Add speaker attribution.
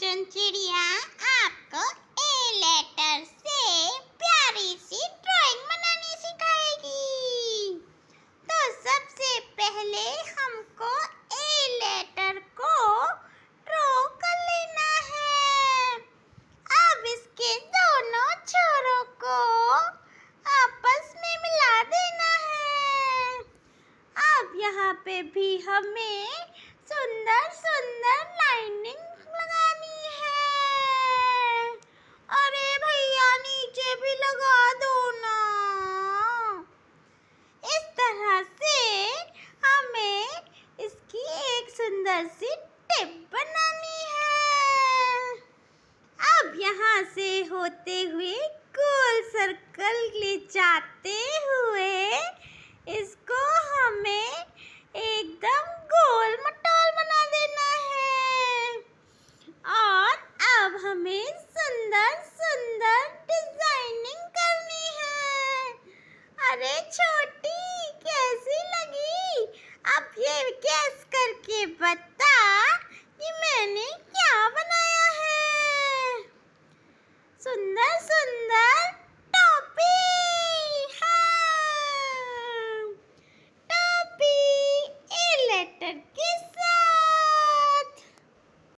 Speaker 1: चुन चिड़िया आपको ए लेटर से प्यारी सी ड्राइंग बनानी सिखाएगी तो सबसे पहले हमको ए लेटर को ड्रॉ कर लेना है अब इसके दोनों छोरों को आपस में मिला देना है अब यहाँ पे भी हमें सुन सुंदर सी टिप बनानी है अब यहाँ से होते हुए गोल सर्कल ले जाते हुए इसको हमें एकदम गोल मटोल बना देना है और अब हमें सुंदर सुंदर डिजाइनिंग करनी है अरे छोटी बता कि मैंने क्या बनाया है सुंदर सुंदर